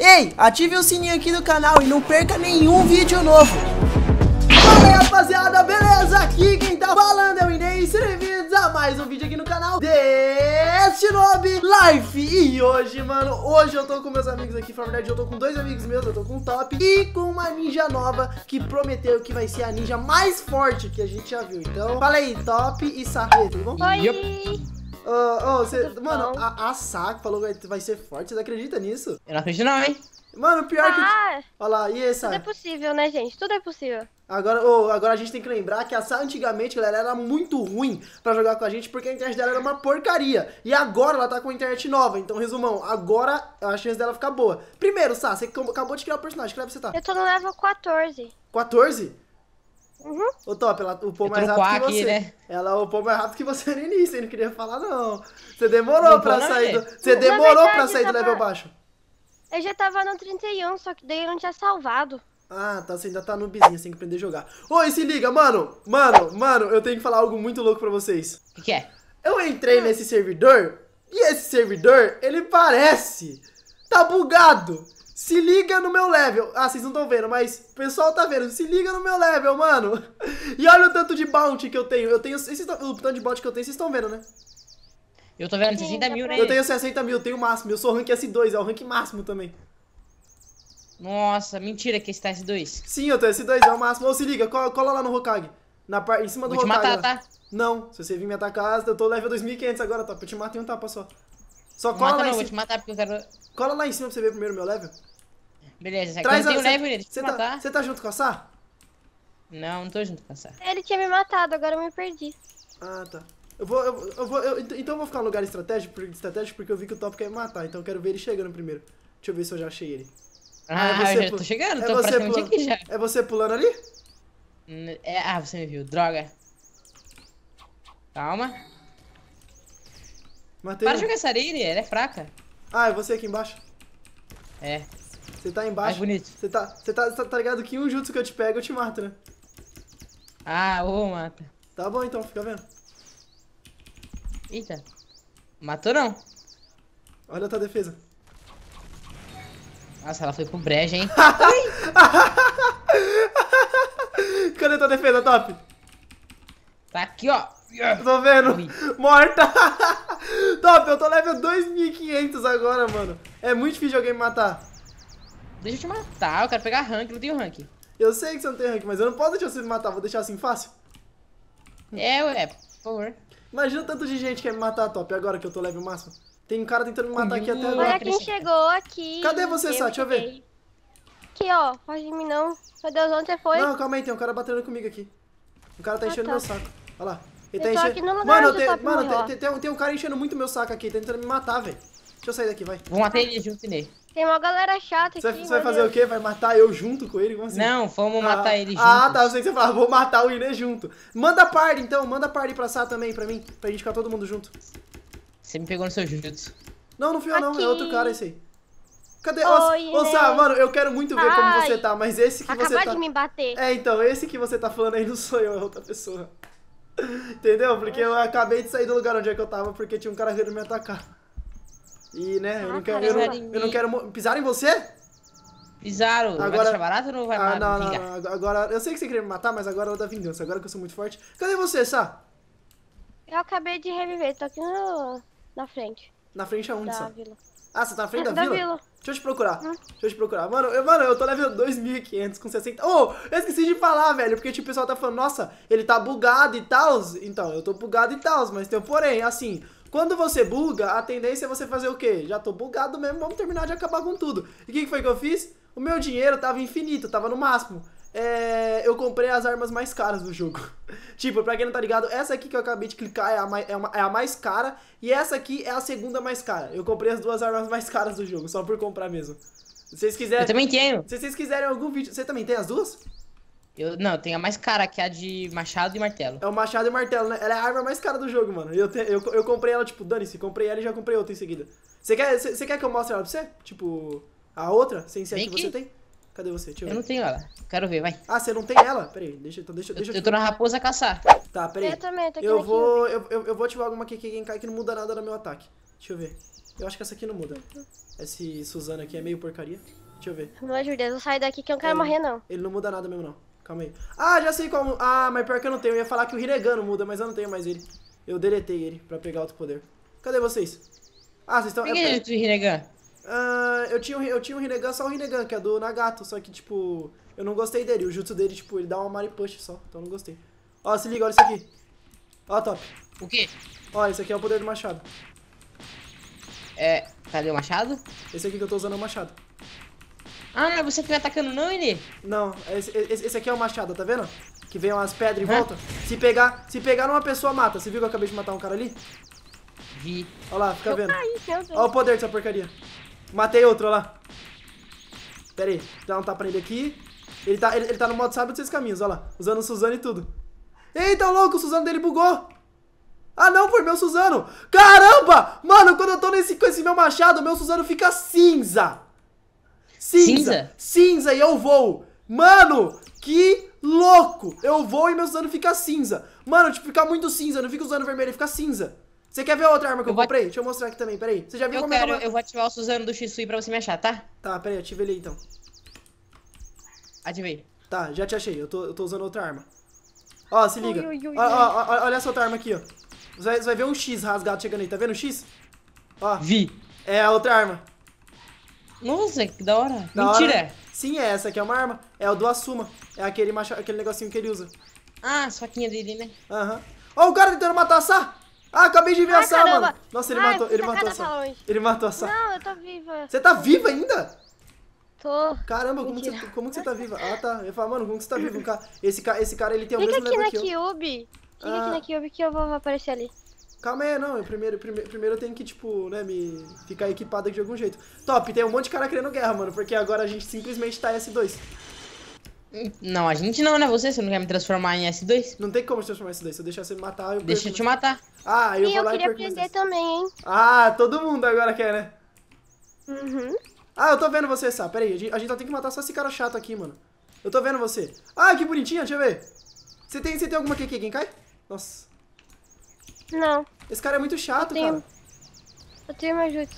Ei, ative o sininho aqui do canal e não perca nenhum vídeo novo. Fala aí, rapaziada, beleza? Aqui quem tá falando é o Inês, bem-vindos a mais um vídeo aqui no canal Destinobi Life. E hoje, mano, hoje eu tô com meus amigos aqui, na verdade eu tô com dois amigos meus, eu tô com o Top e com uma ninja nova que prometeu que vai ser a ninja mais forte que a gente já viu. Então, fala aí, Top e Sarreta, Vamos. bom? Oi! Yep. Oh, oh, cê, mano, a, a Saka falou que vai ser forte. Você acredita nisso? Eu não acredito não, hein? Mano, pior ah, que... Olha lá, e essa? Tudo é possível, né, gente? Tudo é possível. Agora, oh, agora a gente tem que lembrar que a Sa antigamente, galera, era muito ruim pra jogar com a gente, porque a internet dela era uma porcaria. E agora ela tá com a internet nova. Então, resumão, agora a chance dela ficar boa. Primeiro, Sa, você acabou de criar o um personagem, que level você tá? Eu tô no level 14. 14? Uhum. O top, ela upou mais rápido que você. Né? Ela upou é mais rápido que você no início, Ele não queria falar, não. Você demorou pra sair do. Você demorou pra sair do level baixo. Eu já tava no 31, só que daí eu não tinha salvado. Ah, tá, você ainda tá no bizinho, você tem que aprender a jogar. Oi, se liga, mano! Mano, mano, eu tenho que falar algo muito louco pra vocês. O que, que é? Eu entrei nesse servidor e esse servidor, ele parece. Tá bugado! Se liga no meu level. Ah, vocês não estão vendo, mas o pessoal tá vendo. Se liga no meu level, mano. E olha o tanto de bounty que eu tenho. Eu tenho. Esse, o tanto de bounty que eu tenho, vocês estão vendo, né? Eu tô vendo 60 mil, né? Eu tenho 60 mil, eu tenho o máximo. Eu sou rank S2, é o rank máximo também. Nossa, mentira que esse tá S2. Sim, eu tô S2, é o máximo. Ou se liga, cola, lá no Hokage. Na parte Em cima do Vou Hokage. Vou te matar, tá? Não, se você vir me atacar, eu tô level 2500 agora, top. Eu te mato em um tapa só. Só cola mata lá em cima. Vou quero... Cola lá em cima pra você ver primeiro o meu level. Beleza, Traz eu a... tenho cê... level, Você tá... tá junto com a Sá? Não, não tô junto com a Sá. Ele tinha me matado, agora eu me perdi. Ah, tá. Eu vou, eu, eu vou, eu, então, então eu vou ficar no lugar estratégico, estratégico porque eu vi que o top quer me matar, então eu quero ver ele chegando primeiro. Deixa eu ver se eu já achei ele. Ah, ah é eu já tô chegando, é tô você praticamente aqui já. É você pulando ali? É, ah, você me viu, droga. Calma. Matei Para de jogar essa areia, ela é fraca. Ah, é você aqui embaixo. É. Você tá embaixo. É bonito. Você tá, você tá, tá, tá ligado que um jutsu que eu te pego, eu te mato, né? Ah, ô, mata. Tá bom então, fica vendo. Eita. Matou não. Olha a tua defesa. Nossa, ela foi pro brejo, hein? Cadê a tua defesa, top? Tá aqui, ó. Tô vendo. Morta. Top, eu tô level 2500 agora, mano. É muito difícil alguém me matar. Deixa eu te matar, eu quero pegar rank, não tenho rank. Eu sei que você não tem rank, mas eu não posso deixar você me matar, vou deixar assim fácil. É, ué, por favor. Imagina tanto de gente que quer me matar, Top, agora que eu tô level máximo. Tem um cara tentando me matar aqui até hum, agora. Olha quem chegou aqui. Cadê você, Sá? Deixa eu ver. Aqui, ó. foge de mim, não. Meu Deus, onde você foi? Não, calma aí. Tem um cara batendo comigo aqui. O cara tá ah, enchendo tá. meu saco. Olha lá mano, tem... tem, um, cara enchendo muito meu saco aqui, tentando me matar, velho. Deixa eu sair daqui, vai. Vou matar ele junto nele. Tem uma galera chata aqui. Você vai fazer o quê? Vai matar eu junto com ele? Como assim? Não, vamos ah, matar ele ah, junto. Ah, tá. Eu sei que você falava, vou matar o Inê junto. Manda party, então. Manda party pra Sá também, pra mim. Pra gente ficar todo mundo junto. Você me pegou no seu jutsu. Não, não fui eu, não. É outro cara esse aí. Cadê? Oi, Ô, Sá, mano, eu quero muito ver Ai, como você tá, mas esse que você tá... Acabou de me bater. É, então, esse que você tá falando aí não sou eu, é outra pessoa. Entendeu? Porque eu acabei de sair do lugar onde é que eu tava porque tinha um cara querendo me atacar. E, né, eu não ah, quero, eu não, eu não quero... Pisaram em você? Pisaram. Agora... Vai barato ou não vai ah, não, não, não, Agora, eu sei que você queria me matar, mas agora é da vingança. Agora que eu sou muito forte. Cadê você, Sá? Eu acabei de reviver, tô aqui no... na frente. Na frente aonde, Sá? Vila. Ah, você tá na frente é, da, da vila? Da vila. Deixa eu te procurar. Hum? Deixa eu te procurar. Mano, eu, mano, eu tô level 2500 com 60. Oh, eu esqueci de falar, velho. Porque, tipo, o pessoal tá falando, nossa, ele tá bugado e tal. Então, eu tô bugado e tal. Mas tem um porém, assim. Quando você buga, a tendência é você fazer o quê? Já tô bugado mesmo, vamos terminar de acabar com tudo. E o que, que foi que eu fiz? O meu dinheiro tava infinito, tava no máximo é, eu comprei as armas mais caras do jogo. tipo, pra quem não tá ligado, essa aqui que eu acabei de clicar é a, mais, é, uma, é a mais cara e essa aqui é a segunda mais cara. Eu comprei as duas armas mais caras do jogo, só por comprar mesmo. Se vocês quiserem... Eu também tenho. Se vocês quiserem algum vídeo... Você também tem as duas? Eu, não, tenho a mais cara, que é a de machado e martelo. É o machado e martelo, né? Ela é a arma mais cara do jogo, mano. Eu, te, eu, eu comprei ela, tipo, dane-se, comprei ela e já comprei outra em seguida. Você quer, quer que eu mostre ela pra você? Tipo, a outra, sem ser que, que você tem? Cadê você? Deixa eu, eu não tenho ela. Quero ver, vai. Ah, você não tem ela? Peraí, deixa, então deixa, deixa eu. Eu tô na raposa caçar. Tá, peraí. Eu também, tô aqui. Eu vou, eu, eu, eu, vou ativar alguma aqui que quem cai que não muda nada no meu ataque. Deixa eu ver. Eu acho que essa aqui não muda. Esse Suzano aqui é meio porcaria. Deixa eu ver. Pelo amor de Deus, eu saio daqui que eu não quero ele, morrer, não. Ele não muda nada mesmo, não. Calma aí. Ah, já sei como. Ah, mas pior que eu não tenho. Eu ia falar que o Hiregano muda, mas eu não tenho mais ele. Eu deletei ele pra pegar outro poder. Cadê vocês? Ah, vocês estão. Por que é... é Hiregan? Uh, eu, tinha, eu tinha um Rinnegan, só o Rinnegan, que é do Nagato, só que, tipo, eu não gostei dele. O jutsu dele, tipo, ele dá uma Mari Push só, então eu não gostei. Ó, se liga, olha isso aqui. Ó, top. O quê? Ó, esse aqui é o poder do machado. É, cadê o machado? Esse aqui que eu tô usando é o machado. Ah, não é você que tá atacando não, ele? Não, esse, esse, aqui é o machado, tá vendo? Que vem umas pedras e volta. Se pegar, se pegar numa pessoa, mata. Você viu que eu acabei de matar um cara ali? Vi. Ó lá, fica eu vendo. Caí, Olha o poder dessa porcaria. Matei outro, olha lá. Pera aí, dá um tapa tá nele aqui. Ele tá, ele, ele tá no modo sábio dos seus caminhos, olha lá. Usando o Suzano e tudo. Eita, louco, o Suzano dele bugou. Ah, não, foi meu Suzano. Caramba! Mano, quando eu tô nesse, com esse meu machado, meu Suzano fica cinza. Cinza. Cinza, cinza e eu vou. Mano, que louco. Eu vou e meu Suzano fica cinza. Mano, tipo, fica muito cinza. Não fica usando vermelho, fica cinza. Você quer ver outra arma que eu, eu vou... comprei? Deixa eu mostrar aqui também, peraí. Você já viu eu como quero, é que é eu... eu vou ativar o Suzano do Shisui pra você me achar, tá? Tá, peraí, ative ele aí, então. Ativei. Tá, já te achei. Eu tô, eu tô usando outra arma. Ó, se liga. Ui, ui, ui, ó, ó, ó, olha essa outra arma aqui, ó. Você vai, você vai ver um X rasgado chegando aí. Tá vendo o X? Ó. Vi. É a outra arma. Nossa, que da hora. Da Mentira. Hora. Né? Sim, é essa aqui é uma arma. É o do Asuma. É aquele, macho... aquele negocinho que ele usa. Ah, as faquinhas dele, né? Aham. Uhum. Ó, o cara tentando matar a Sá. Ah, acabei de ver ah, a mano. Nossa, ele Ai, matou, ele matou a Sá. Ele matou a Sá. Não, eu tô viva. Você tá viva ainda? Tô. Caramba, como que, você, como que você tá viva? Ah, tá. Eu falo, mano, como que você tá viva? esse, cara, esse cara, ele tem o Fica mesmo level aqui que eu. Fica aqui na Cube ah. que eu vou aparecer ali. Calma aí, não. Eu primeiro, primeiro, primeiro eu tenho que, tipo, né, me ficar equipada de algum jeito. Top, tem um monte de cara querendo guerra, mano, porque agora a gente simplesmente tá S2. Não, a gente não, né? Você, você não quer me transformar em S2? Não tem como transformar em S2. Se eu deixar você me matar, eu Deixa eu te matar. Ah, eu e vou eu lá e perco. Eu queria aprender também, hein? Ah, todo mundo agora quer, né? Uhum. Ah, eu tô vendo você, Sá. Pera aí, a gente, só tem que matar só esse cara chato aqui, mano. Eu tô vendo você. Ah, que bonitinha, deixa eu ver. Você tem, você tem alguma aqui, quem cai? Nossa. Não. Esse cara é muito chato, eu tenho... cara. Eu tenho uma ajuda.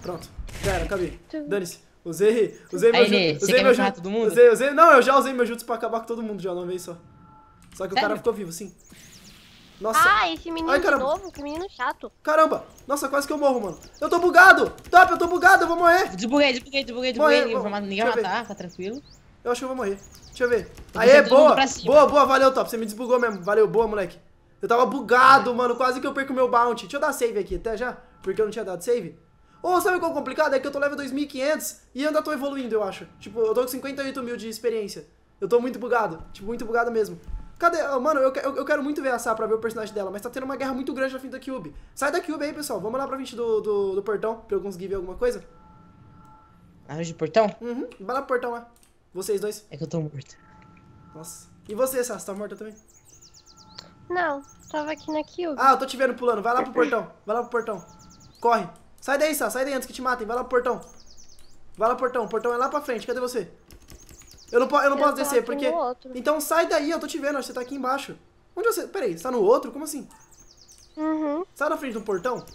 Pronto, já era, acabei. Dane-se. Usei, usei meu jutsu. Usei meu jutsu. todo mundo? Usei, usei. Não, eu já usei meu jutsu pra acabar com todo mundo já, uma vez só. Só que Sério? o cara ficou vivo, sim. Nossa. Ah, esse menino Ai, de novo, que menino chato. Caramba, nossa, quase que eu morro, mano. Eu tô bugado! Top, eu tô bugado, eu vou morrer! Desbuguei, desbuguei, desbuguei, desbuguei. Morrer, ninguém vai matar, tá tranquilo. Eu acho que eu vou morrer. Deixa eu ver. Aê, boa! Boa, boa, valeu, top. Você me desbugou mesmo. Valeu, boa, moleque. Eu tava bugado, é. mano. Quase que eu perco meu bounty. Deixa eu dar save aqui, até já. Porque eu não tinha dado save. Ou sabe qual é complicado? É que eu tô level 2500 e ainda tô evoluindo, eu acho. Tipo, eu tô com 58 mil de experiência. Eu tô muito bugado. Tipo, muito bugado mesmo. Cadê? Ah, mano, eu, eu, eu, quero muito ver a Sa pra ver o personagem dela, mas tá tendo uma guerra muito grande na frente da Cube. Sai da Cube aí, pessoal. Vamos lá pra frente do, do, do portão pra eu conseguir ver alguma coisa. Arranjo de portão? Uhum. Vai lá pro portão lá. Vocês dois. É que eu tô morto. Nossa. E você, Sá? Você tá morta também? Não. Tava aqui na Cube. Ah, eu tô te vendo pulando. Vai lá pro portão. Vai lá pro portão. Corre. Sai daí, Sá. Sai daí antes que te matem. Vai lá pro portão. Vai lá pro portão. O portão é lá pra frente. Cadê você? Eu não, eu não eu posso descer, porque... Então sai daí. Eu tô te vendo. Você tá aqui embaixo. Onde você... Pera aí. Você tá no outro? Como assim? Uhum. Sai na frente do portão?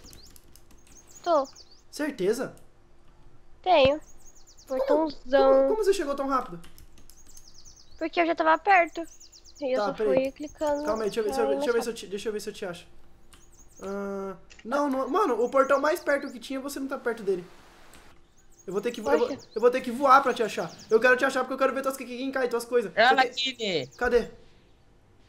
Tô. Certeza? Tenho. Portãozão. Como, como, como você chegou tão rápido? Porque eu já tava perto. E tá, eu só peraí. fui clicando. Calma aí, deixa eu ver, deixa eu ver, deixa eu ver, se, eu te, deixa eu ver se eu te acho. Ah, não, não, mano, o portão mais perto que tinha, você não tá perto dele. Eu vou ter que, eu vou, eu vou ter que voar pra te achar. Eu quero te achar porque eu quero ver tuas quem cai, tuas coisas. Ela daqui. né? Cadê?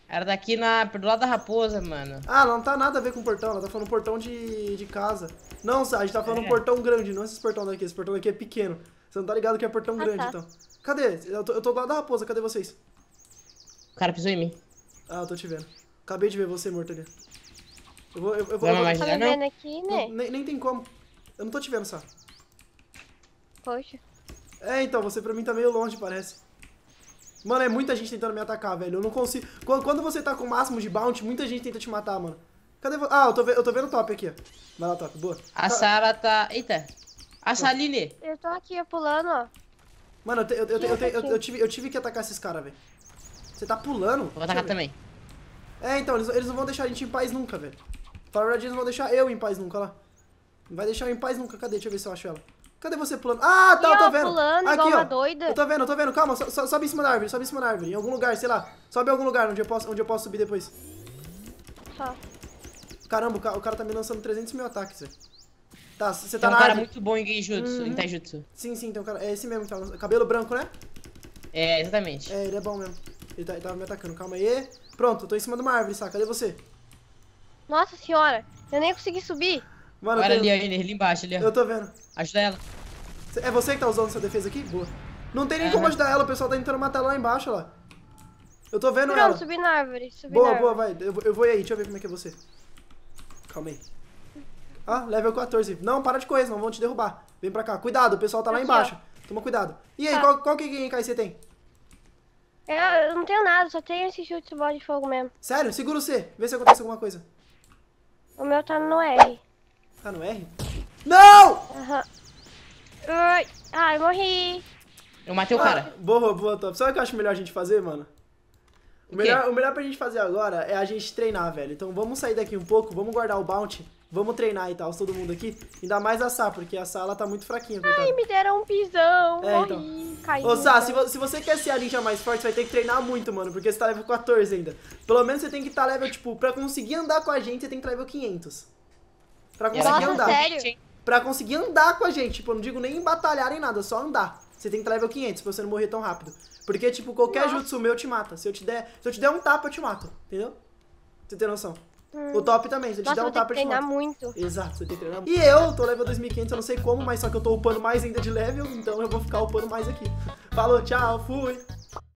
Ela daqui na, do lado da raposa, mano. Ah, não tá nada a ver com portão, ela tá falando portão de, de casa. Não, a gente tá falando é. portão grande, não esse portão daqui, esse portão daqui é pequeno. Você não tá ligado que é portão ah, grande, tá. então. Cadê? Eu tô, eu tô do lado da raposa, cadê vocês? O cara pisou em mim. Ah, eu tô te vendo. Acabei de ver você morto ali. Eu vou. Eu, eu vou, eu vou... Tá vendo aqui, né? Não, nem, nem tem como. Eu não tô te vendo, só. Poxa. É, então, você pra mim tá meio longe, parece. Mano, é muita gente tentando me atacar, velho. Eu não consigo. Quando você tá com o máximo de bounty, muita gente tenta te matar, mano. Cadê você? Ah, eu tô, eu tô vendo o top aqui, ó. Vai lá, top, boa. A tá. Sara tá. Eita. A Saline Eu tô aqui, pulando, ó. Mano, eu, eu, eu, eu, tive, eu tive que atacar esses caras, velho. Você tá pulando? Vou atacar também. É, então, eles, eles não vão deixar a gente em paz nunca, velho. Flora Jeans não vai deixar eu em paz nunca, lá. Não vai deixar eu em paz nunca. Cadê? Deixa eu ver se eu acho ela. Cadê você pulando? Ah, tá, e eu tô vendo. Pulando, Aqui, ó. doida. Eu tô vendo, eu tô vendo. Calma, so, so, sobe em cima da árvore, sobe em cima da árvore. Em algum lugar, sei lá. Sobe em algum lugar onde eu posso, onde eu posso subir depois. Tá. Caramba, o cara, o cara tá me lançando 300 mil ataques, velho. Tá, você tá tem um na cara muito bom em Genjutsu, uhum. em Taijutsu. Sim, sim, tem um cara. É esse mesmo que tá lançando. Cabelo branco, né? É, exatamente. É, ele é bom mesmo. Ele, tá, ele tava me atacando. Calma aí. Pronto, tô em cima de uma árvore, saca. Cadê você? Nossa senhora, eu nem consegui subir. Mano, Olha ali, ele ali embaixo, ali. Eu tô vendo. Ajuda ela. É você que tá usando essa defesa aqui? Boa. Não tem nem é. como né? ajudar ela, o pessoal tá tentando matar ela lá embaixo, lá. Eu tô vendo Pronto, ela. Não, subi na árvore, subi Boa, na boa, boa, vai. Eu, eu vou aí, deixa eu ver como é que é você. Calma aí. Ah, level 14. Não, para de correr, senão vão te derrubar. Vem pra cá. Cuidado, o pessoal tá lá embaixo. Toma cuidado. E aí, tá. qual, qual que Genkai você tem? Eu, eu não tenho nada, só tenho esse chute de bola de fogo mesmo. Sério? Segura o C. Vê se acontece alguma coisa. O meu tá no R. Tá no R? Não! Aham. Ai, morri. Eu matei o ah, cara. Boa, boa, top. Sabe o que eu acho melhor a gente fazer, mano? O, o melhor, o melhor pra gente fazer agora é a gente treinar, velho. Então vamos sair daqui um pouco, vamos guardar o bounty. Vamos treinar e tal, todo mundo aqui. Ainda mais a Sá, porque a Sá, ela tá muito fraquinha. Ai, me deram um pisão, é, morri, então. caí. Ô, Sá, se, vo se, você quer ser a ninja mais forte, você vai ter que treinar muito, mano, porque você tá level 14 ainda. Pelo menos você tem que estar tá level, tipo, pra conseguir andar com a gente, você tem que estar tá level 500. Pra conseguir Nossa, andar. sério? Pra conseguir andar com a gente, tipo, eu não digo nem batalhar nem nada, só andar. Você tem que estar tá level 500 pra você não morrer tão rápido. Porque, tipo, qualquer Nossa. jutsu meu te mata. Se eu te der, se eu te der um tapa, eu te mato, entendeu? Você tem noção? Hum. O top também, se ele Nossa, te um tapa, ele treinar muito. Exato, você tem que treinar muito. E eu tô level 2500, eu não sei como, mas só que eu tô upando mais ainda de level, então eu vou ficar upando mais aqui. Falou, tchau, fui!